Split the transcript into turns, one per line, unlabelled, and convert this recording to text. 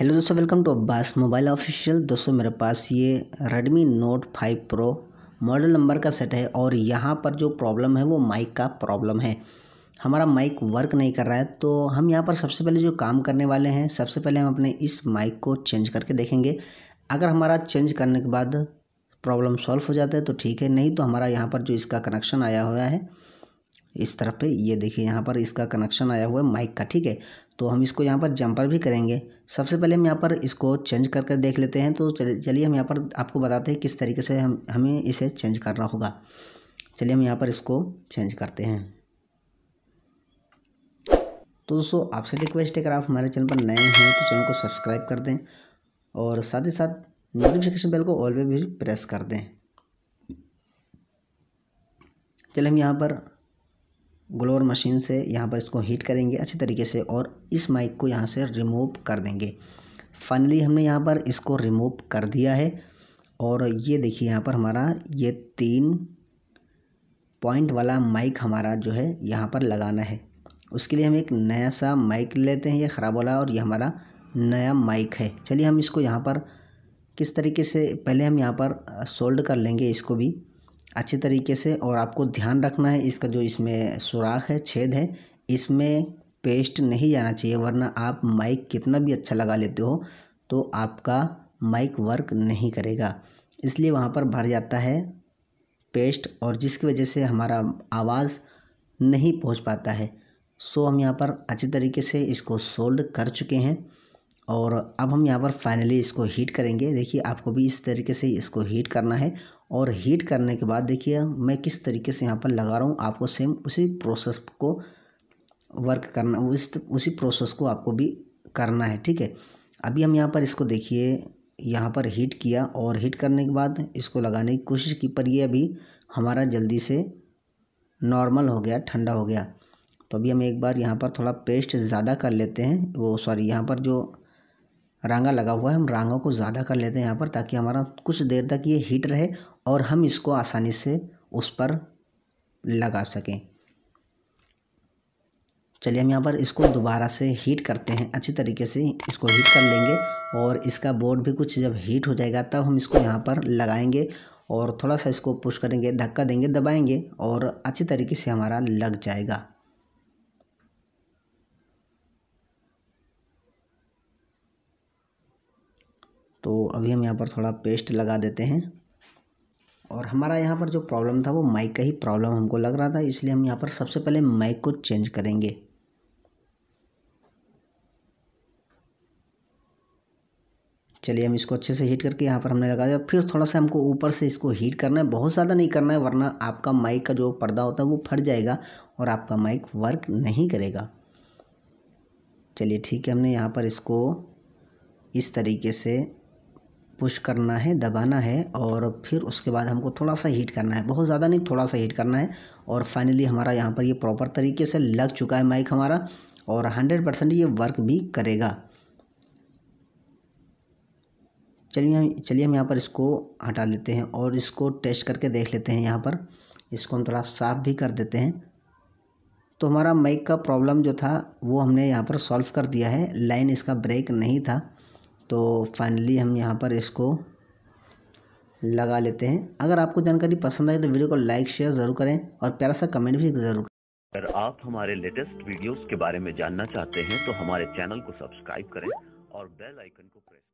hello दोस्तों welcome to Abbas mobile official दोस्तों मेरे पास ये Redmi note five pro model number का सेट है और यहाँ पर जो प्रॉब्लम है वो माइक का प्रॉब्लम है हमारा माइक वर्क नहीं कर रहा है तो हम यहाँ पर सबसे पहले जो काम करने वाले हैं सबसे पहले हम अपने इस माइक को चेंज करके देखेंगे अगर हमारा चेंज करने के बाद प्रॉब्लम सॉल्व हो जाता है तो ठीक है नहीं तो हमारा यहाँ पर जो इसका कनेक्शन आया हुआ है इस तरफ पे ये देखिए यहाँ पर इसका कनेक्शन आया हुआ है माइक का ठीक है तो हम इसको यहाँ पर जंपर भी करेंगे सबसे पहले हम यहाँ पर इसको चेंज करके देख लेते हैं तो चलिए हम यहाँ पर आपको बताते हैं किस तरीके से हम हमें इसे चेंज करना होगा चलिए हम यहाँ पर इसको चेंज करते हैं तो दोस्तों आपसे रिक्वेस्ट है अगर आप हमारे चैनल पर नए हैं तो चैनल को सब्सक्राइब कर दें और साथ ही साथ नोटिफिकेशन बेल को ऑल पे भी प्रेस कर दें चलिए हम यहाँ पर ग्लोर मशीन से यहाँ पर इसको हीट करेंगे अच्छे तरीके से और इस माइक को यहाँ से रिमूव कर देंगे फाइनली हमने यहाँ पर इसको रिमूव कर दिया है और ये देखिए यहाँ पर हमारा ये तीन पॉइंट वाला माइक हमारा जो है यहाँ पर लगाना है उसके लिए हम एक नया सा माइक लेते हैं ये ख़राब वाला और ये हमारा नया माइक है चलिए हम इसको यहाँ पर किस तरीके से पहले हम यहाँ पर सोल्ड कर लेंगे इसको भी अच्छे तरीके से और आपको ध्यान रखना है इसका जो इसमें सुराख है छेद है इसमें पेस्ट नहीं जाना चाहिए वरना आप माइक कितना भी अच्छा लगा लेते हो तो आपका माइक वर्क नहीं करेगा इसलिए वहाँ पर भर जाता है पेस्ट और जिसकी वजह से हमारा आवाज़ नहीं पहुँच पाता है सो हम यहाँ पर अच्छे तरीके से इसको सोल्ड कर चुके हैं और अब हम यहाँ पर फाइनली इसको हीट करेंगे देखिए आपको भी इस तरीके से इसको हीट करना है और हीट करने के बाद देखिए मैं किस तरीके से यहाँ पर लगा रहा हूँ आपको सेम उसी प्रोसेस को वर्क करना उस उसी प्रोसेस को आपको भी करना है ठीक है अभी हम यहाँ पर इसको देखिए यहाँ पर हीट किया और हीट करने के बाद इसको लगाने की कोशिश की पर ये अभी हमारा जल्दी से नॉर्मल हो गया ठंडा हो गया तो अभी हम एक बार यहाँ पर थोड़ा पेस्ट ज़्यादा कर लेते हैं वो सॉरी यहाँ पर जो रंगा लगा हुआ है हम रंगों को ज़्यादा कर लेते हैं यहाँ पर ताकि हमारा कुछ देर तक ये हीट रहे और हम इसको आसानी से उस पर लगा सकें चलिए हम यहाँ पर इसको दोबारा से हीट करते हैं अच्छी तरीके से इसको हीट कर लेंगे और इसका बोर्ड भी कुछ जब हीट हो जाएगा तब हम इसको यहाँ पर लगाएंगे और थोड़ा सा इसको पुश करेंगे धक्का देंगे दबाएंगे और अच्छी तरीके से हमारा लग जाएगा तो अभी हम यहाँ पर थोड़ा पेस्ट लगा देते हैं और हमारा यहाँ पर जो प्रॉब्लम था वो माइक का ही प्रॉब्लम हमको लग रहा था इसलिए हम यहाँ पर सबसे पहले माइक को चेंज करेंगे चलिए हम इसको अच्छे से हीट करके यहाँ पर हमने लगा दिया फिर थोड़ा सा हमको ऊपर से इसको हीट करना है बहुत ज़्यादा नहीं करना है वरना आपका माइक का जो पर्दा होता है वो फट जाएगा और आपका माइक वर्क नहीं करेगा चलिए ठीक है हमने यहाँ पर इसको इस तरीके से पुश करना है दबाना है और फिर उसके बाद हमको थोड़ा सा हीट करना है बहुत ज़्यादा नहीं थोड़ा सा हीट करना है और फाइनली हमारा यहाँ पर ये प्रॉपर तरीके से लग चुका है माइक हमारा और हंड्रेड परसेंट ये वर्क भी करेगा चलिए हम चलिए हम यहाँ पर इसको हटा लेते हैं और इसको टेस्ट करके देख लेते हैं यहाँ पर इसको हम थोड़ा साफ़ भी कर देते हैं तो हमारा माइक का प्रॉब्लम जो था वो हमने यहाँ पर सॉल्व कर दिया है लाइन इसका ब्रेक नहीं था तो फाइनली हम यहाँ पर इसको लगा लेते हैं अगर आपको जानकारी पसंद आए तो वीडियो को लाइक शेयर ज़रूर करें और प्यारा सा कमेंट भी ज़रूर करें अगर आप हमारे लेटेस्ट वीडियोस के बारे में जानना चाहते हैं तो हमारे चैनल को सब्सक्राइब करें और बेल आइकन को प्रेस